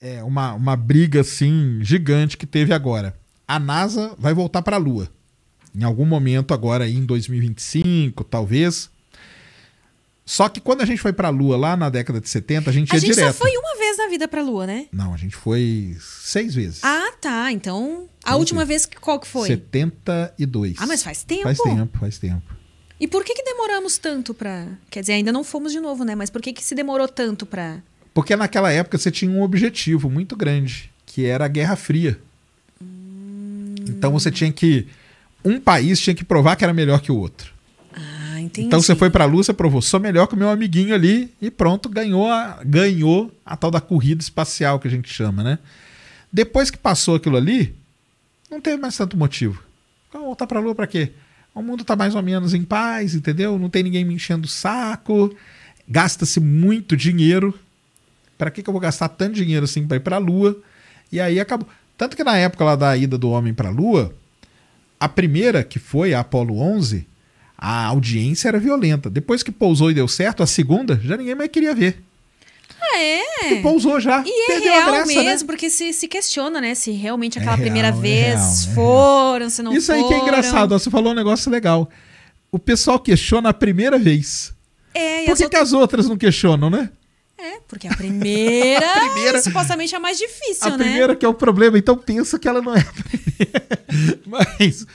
é, uma, uma briga assim gigante que teve agora. A NASA vai voltar para a Lua. Em algum momento agora em 2025, talvez. Só que quando a gente foi para a Lua lá na década de 70, a gente a ia gente direto. A gente só foi uma vez na vida para a Lua, né? Não, a gente foi seis vezes. Ah, tá. Então, a Sim, última vez qual que foi? 72. Ah, mas faz tempo. Faz tempo, faz tempo. E por que que demoramos tanto para, quer dizer, ainda não fomos de novo, né? Mas por que que se demorou tanto para porque naquela época você tinha um objetivo muito grande, que era a Guerra Fria. Hum. Então você tinha que. Um país tinha que provar que era melhor que o outro. Ah, entendi. Então você foi pra luz, você provou, sou melhor que o meu amiguinho ali, e pronto, ganhou a, ganhou a tal da corrida espacial que a gente chama, né? Depois que passou aquilo ali, não teve mais tanto motivo. Então, voltar pra lua pra quê? O mundo tá mais ou menos em paz, entendeu? Não tem ninguém me enchendo o saco. Gasta-se muito dinheiro para que, que eu vou gastar tanto dinheiro assim para ir para a Lua? E aí acabou. Tanto que na época lá da ida do homem para a Lua, a primeira, que foi a Apollo 11, a audiência era violenta. Depois que pousou e deu certo, a segunda, já ninguém mais queria ver. Ah, é? Porque pousou já. E é Perdeu é real graça, né? mesmo, né? porque se, se questiona, né? Se realmente é aquela é real, primeira é vez real, é foram, é se não Isso foram. Isso aí que é engraçado. Ó, você falou um negócio legal. O pessoal questiona a primeira vez. É, Por que, outras... que as outras não questionam, né? Porque a primeira, a primeira supostamente é a mais difícil, a né? A primeira que é o problema, então pensa que ela não é a primeira. Mas,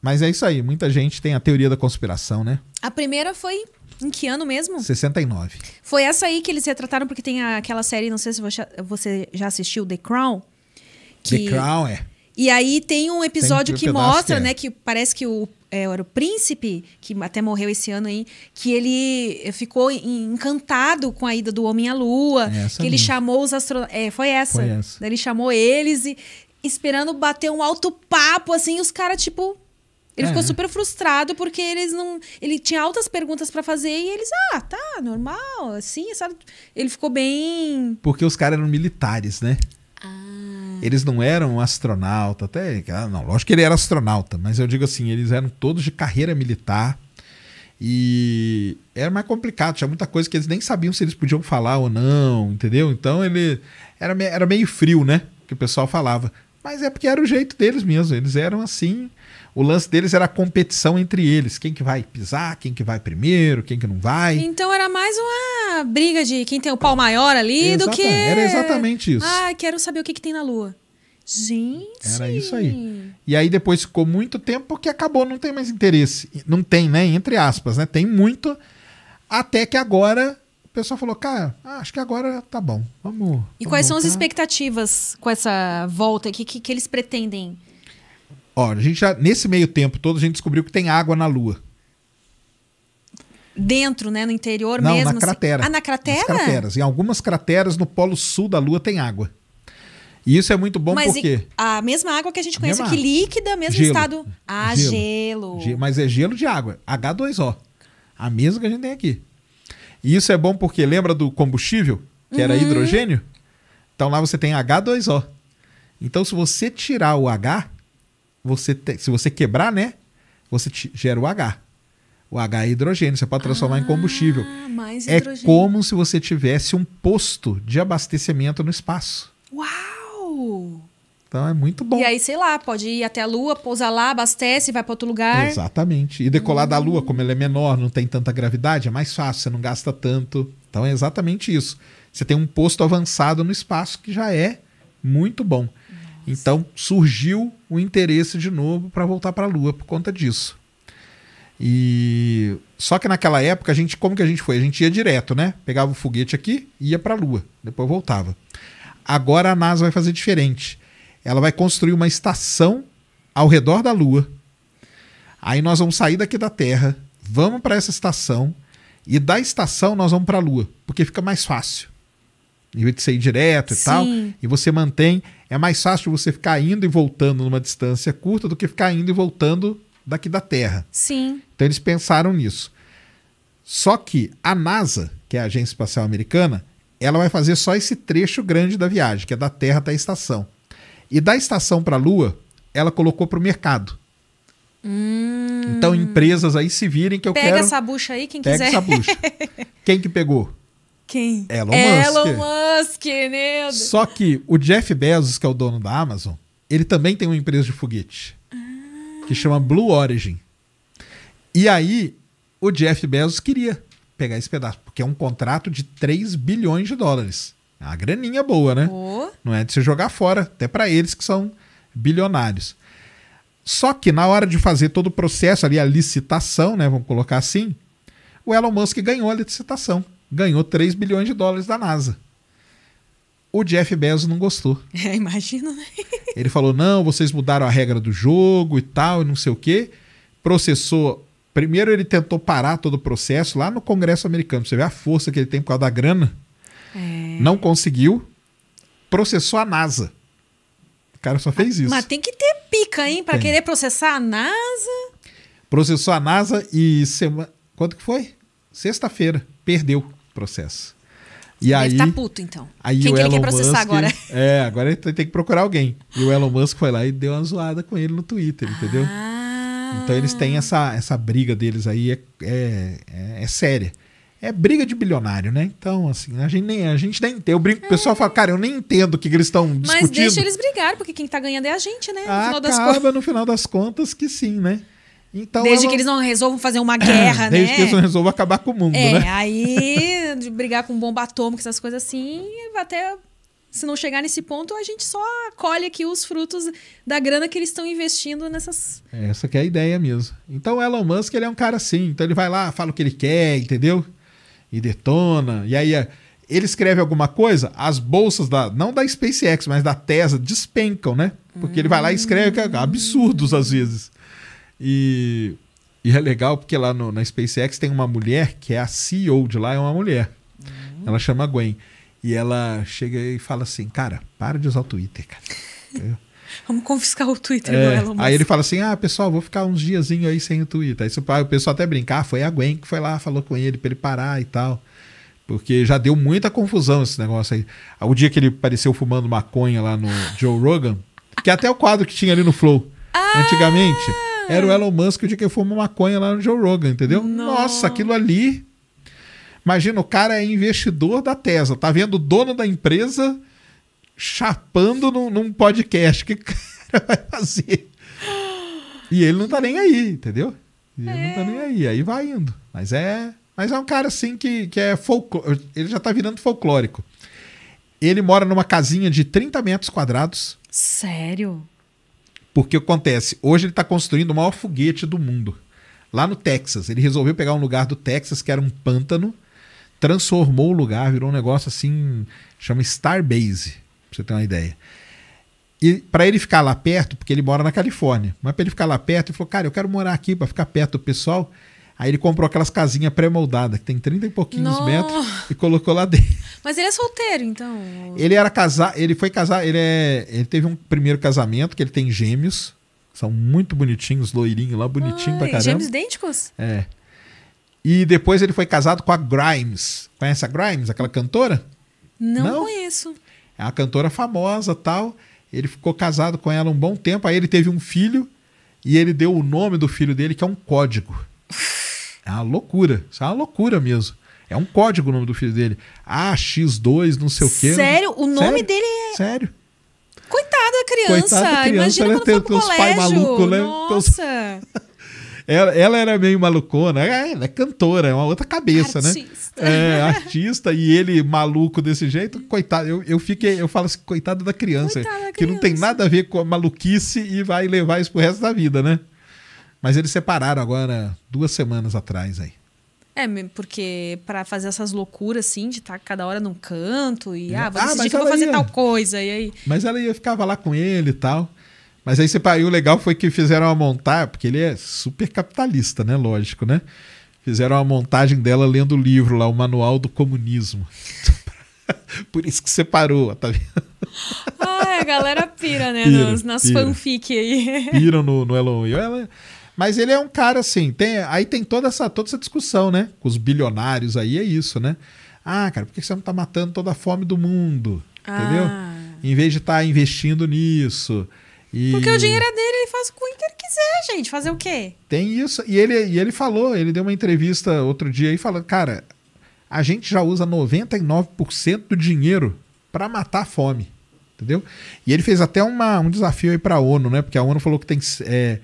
mas é isso aí, muita gente tem a teoria da conspiração, né? A primeira foi em que ano mesmo? 69. Foi essa aí que eles retrataram, porque tem aquela série, não sei se você já assistiu, The Crown. Que... The Crown, é. E aí tem um episódio tem que mostra, que é. né, que parece que o é, era o príncipe, que até morreu esse ano aí, que ele ficou encantado com a ida do homem à lua, é essa que ele chamou os astronautas. É, foi essa. Foi essa. Ele chamou eles e esperando bater um alto papo, assim, os caras, tipo. Ele é. ficou super frustrado porque eles não. Ele tinha altas perguntas para fazer e eles, ah, tá, normal, assim, sabe? Ele ficou bem. Porque os caras eram militares, né? Eles não eram astronauta, até. Ah, não, lógico que ele era astronauta, mas eu digo assim, eles eram todos de carreira militar. E era mais complicado, tinha muita coisa que eles nem sabiam se eles podiam falar ou não, entendeu? Então ele era, era meio frio, né? Que o pessoal falava. Mas é porque era o jeito deles mesmo. Eles eram assim. O lance deles era a competição entre eles. Quem que vai pisar, quem que vai primeiro, quem que não vai. Então era mais uma briga de quem tem o pau maior ali Exata, do que. Era exatamente isso. Ah, quero saber o que, que tem na lua. Gente. Era isso aí. E aí depois ficou muito tempo que acabou, não tem mais interesse. Não tem, né? Entre aspas, né? Tem muito. Até que agora pessoal falou, cara, ah, acho que agora tá bom. Vamos. E vamos quais voltar. são as expectativas com essa volta? O que, que, que, eles pretendem? Olha, a gente já, nesse meio tempo todo, a gente descobriu que tem água na Lua. Dentro, né? No interior Não, mesmo? Na assim. cratera. Ah, na cratera? Nas crateras. Em algumas crateras no polo sul da Lua tem água. E isso é muito bom mas porque. A mesma água que a gente conhece aqui, líquida, mesmo gelo. estado. Ah, gelo. gelo. Mas é gelo de água. H2O. A mesma que a gente tem aqui. E isso é bom porque lembra do combustível, que era uhum. hidrogênio? Então lá você tem H2O. Então se você tirar o H, você te... se você quebrar, né? Você te... gera o H. O H é hidrogênio, você pode transformar ah, em combustível. Ah, é como se você tivesse um posto de abastecimento no espaço. Uau! Então é muito bom. E aí, sei lá, pode ir até a Lua, pousar lá, abastece, vai para outro lugar. Exatamente. E decolar da hum. Lua, como ela é menor, não tem tanta gravidade, é mais fácil, você não gasta tanto. Então é exatamente isso. Você tem um posto avançado no espaço que já é muito bom. Nossa. Então surgiu o interesse de novo para voltar para a Lua por conta disso. E só que naquela época a gente como que a gente foi? A gente ia direto, né? Pegava o foguete aqui, ia para a Lua, depois voltava. Agora a NASA vai fazer diferente ela vai construir uma estação ao redor da Lua. Aí nós vamos sair daqui da Terra, vamos para essa estação e da estação nós vamos para a Lua, porque fica mais fácil. Em vez de sair direto e Sim. tal, e você mantém, é mais fácil você ficar indo e voltando numa distância curta do que ficar indo e voltando daqui da Terra. Sim. Então eles pensaram nisso. Só que a NASA, que é a Agência Espacial Americana, ela vai fazer só esse trecho grande da viagem, que é da Terra até a estação. E da estação para a Lua, ela colocou para o mercado. Hum, então, empresas aí se virem que eu pega quero. Pega essa bucha aí, quem pega quiser. Pega essa bucha. Quem que pegou? Quem? Elon, Elon Musk. Musk né? Só que o Jeff Bezos, que é o dono da Amazon, ele também tem uma empresa de foguete ah. que chama Blue Origin. E aí, o Jeff Bezos queria pegar esse pedaço, porque é um contrato de 3 bilhões de dólares. É uma graninha boa, né? Oh. Não é de se jogar fora, até para eles que são bilionários. Só que na hora de fazer todo o processo ali, a licitação, né? Vamos colocar assim, o Elon Musk ganhou a licitação. Ganhou 3 bilhões de dólares da NASA. O Jeff Bezos não gostou. É, imagino, né? Ele falou: não, vocês mudaram a regra do jogo e tal, e não sei o quê. Processou. Primeiro ele tentou parar todo o processo lá no Congresso americano. Você vê a força que ele tem por causa da grana. É. Não conseguiu, processou a NASA. O cara só fez ah, isso. Mas tem que ter pica, hein? Pra tem. querer processar a NASA. Processou a NASA e semana. Quanto que foi? Sexta-feira. Perdeu o processo. E ele aí, tá puto, então. Aí Quem o que Elon ele quer processar Musk, agora? É, agora ele tem que procurar alguém. E o Elon Musk foi lá e deu uma zoada com ele no Twitter, ah. entendeu? Então eles têm essa, essa briga deles aí, é, é, é, é séria é briga de bilionário, né? Então, assim, a gente nem, a gente nem entende. Eu brinco, é. o pessoal é. fala, cara, eu nem entendo o que, que eles estão discutindo. Mas deixa eles brigar, porque quem tá ganhando é a gente, né? No Acaba, ah, final das contas. no final das contas, que sim, né? Então, Desde ela... que eles não resolvam fazer uma guerra, Desde né? Desde que eles não resolvam acabar com o mundo, é, né? aí, de brigar com bomba atômica, essas coisas assim, até se não chegar nesse ponto, a gente só colhe aqui os frutos da grana que eles estão investindo nessas. É, essa que é a ideia mesmo. Então, o Elon Musk, ele é um cara assim. Então, ele vai lá, fala o que ele quer, entendeu? e detona. E aí é, ele escreve alguma coisa, as bolsas da não da SpaceX, mas da Tesla despencam, né? Porque ele vai lá e escreve é absurdos às vezes. E, e é legal porque lá no, na SpaceX tem uma mulher que é a CEO de lá, é uma mulher. Uhum. Ela chama Gwen. E ela chega e fala assim: Cara, para de usar o Twitter, cara. Vamos confiscar o Twitter é, do Elon Musk. Aí ele fala assim: ah, pessoal, vou ficar uns diazinhos aí sem o Twitter. Aí o pessoal até brincar, ah, foi a Gwen que foi lá, falou com ele para ele parar e tal. Porque já deu muita confusão esse negócio aí. Ah, o dia que ele apareceu fumando maconha lá no Joe Rogan, que é até o quadro que tinha ali no Flow ah! antigamente era o Elon Musk o dia que ele fumou maconha lá no Joe Rogan, entendeu? Não. Nossa, aquilo ali. Imagina, o cara é investidor da Tesla, tá vendo o dono da empresa chapando num, num podcast. que o cara vai fazer? E ele não tá nem aí, entendeu? E ele é. não tá é. nem aí. Aí vai indo. Mas é. Mas é um cara assim que, que é folclórico. Ele já tá virando folclórico. Ele mora numa casinha de 30 metros quadrados. Sério? Porque acontece, hoje ele tá construindo o maior foguete do mundo. Lá no Texas. Ele resolveu pegar um lugar do Texas que era um pântano, transformou o lugar, virou um negócio assim, chama Starbase pra você ter uma ideia. E para ele ficar lá perto, porque ele mora na Califórnia, mas para ele ficar lá perto, ele falou: Cara, eu quero morar aqui para ficar perto do pessoal. Aí ele comprou aquelas casinhas pré-moldadas, que tem 30 e pouquinhos metros, e colocou lá dentro. Mas ele é solteiro, então? Ele era casar, ele foi casar, ele, é, ele teve um primeiro casamento, que ele tem gêmeos, são muito bonitinhos, loirinhos lá, bonitinho Ai, pra caramba. Gêmeos idênticos? É. E depois ele foi casado com a Grimes. Conhece a Grimes, aquela cantora? Não, Não? conheço. É uma cantora famosa tal. Ele ficou casado com ela um bom tempo, aí ele teve um filho e ele deu o nome do filho dele, que é um código. É uma loucura. Isso é uma loucura mesmo. É um código o nome do filho dele. AX2, ah, não sei o quê. Sério? O nome Sério? dele é. Sério. Coitada da criança. Coitada da criança Imagina né? quando tem, foi pro colégio. Pais malucos, né? Nossa. Ela, ela, era meio malucona, é, ela é cantora, é uma outra cabeça, né? artista. né? É, artista e ele maluco desse jeito, coitado. Eu, eu fiquei, eu falo assim, coitado da criança, coitado da que não tem nada a ver com a maluquice e vai levar isso pro resto da vida, né? Mas eles separaram agora duas semanas atrás aí. É, porque para fazer essas loucuras assim, de estar tá cada hora num canto e, é. ah, vou ah, decidir que eu vou fazer ia. tal coisa, e aí. Mas ela ia, ficava lá com ele e tal. Mas aí, aí o legal foi que fizeram a montagem, porque ele é super capitalista, né? Lógico, né? Fizeram a montagem dela lendo o livro lá, o Manual do Comunismo. Por isso que separou, tá vendo? Ah, a galera pira, né? Pira, nas, nas pira. fanfic aí. pira no, no Elon Musk. Mas ele é um cara assim, tem, aí tem toda essa, toda essa discussão, né? Com os bilionários aí, é isso, né? Ah, cara, por que você não tá matando toda a fome do mundo? Ah. Entendeu? Em vez de estar tá investindo nisso. E... Porque o dinheiro é dele, ele faz com o que ele quiser, gente. Fazer o quê? Tem isso. E ele, e ele falou, ele deu uma entrevista outro dia e falou, cara, a gente já usa 99% do dinheiro para matar a fome, entendeu? E ele fez até uma, um desafio aí para ONU, né? Porque a ONU falou que tem, é,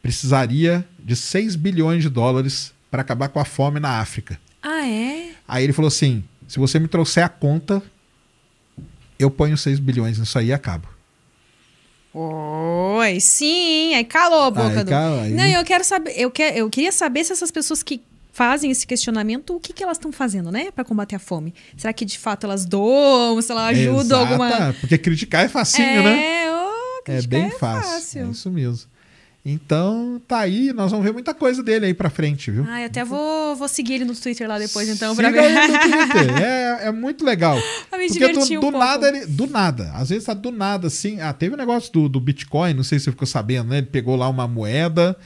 precisaria de 6 bilhões de dólares para acabar com a fome na África. Ah, é? Aí ele falou assim: se você me trouxer a conta, eu ponho 6 bilhões nisso aí e acabo. Oh depois. Sim, aí calou a boca aí, do. aí. Não, eu quero saber, eu, quer eu queria saber se essas pessoas que fazem esse questionamento, o que, que elas estão fazendo, né, para combater a fome? Será que de fato elas doam, se elas ajudam Exata, alguma? Porque criticar é facinho, é, né? é, é bem é fácil. fácil. É isso mesmo. Então, tá aí, nós vamos ver muita coisa dele aí pra frente, viu? Ah, eu até vou, vou seguir ele no Twitter lá depois, então, Siga pra ver. Ele no Twitter. é, é muito legal me Porque diverti do um nada pouco. Ele, do nada. Às vezes tá do nada, assim. Ah, teve um negócio do, do Bitcoin, não sei se você ficou sabendo, né? Ele pegou lá uma moeda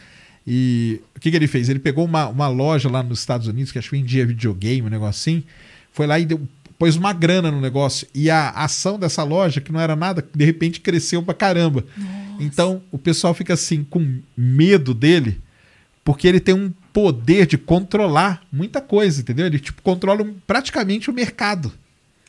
e... O que, que ele fez? Ele pegou uma, uma loja lá nos Estados Unidos, que acho que vendia videogame, um negócio assim. Foi lá e deu, pôs uma grana no negócio. E a ação dessa loja, que não era nada, de repente cresceu pra caramba. Nossa. Então, o pessoal fica assim, com medo dele, porque ele tem um poder de controlar muita coisa, entendeu? Ele tipo, controla praticamente o mercado.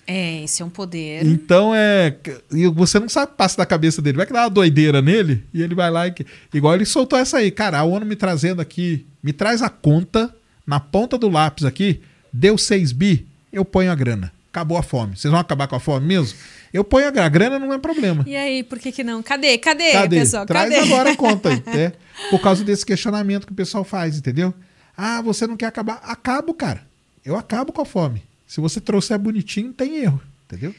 É, esse é um poder. Então é. E você não sabe o que passa da cabeça dele. Vai que dá uma doideira nele e ele vai lá e. Igual ele soltou essa aí. Cara, a ONU me trazendo aqui. Me traz a conta na ponta do lápis aqui. Deu 6 bi, eu ponho a grana. Acabou a fome. Vocês vão acabar com a fome mesmo? Eu ponho a grana. A grana não é problema. E aí, por que, que não? Cadê? Cadê, Cadê? pessoal? Traz Cadê? agora a conta aí. É, por causa desse questionamento que o pessoal faz, entendeu? Ah, você não quer acabar. Acabo, cara. Eu acabo com a fome. Se você trouxer bonitinho, tem erro, entendeu?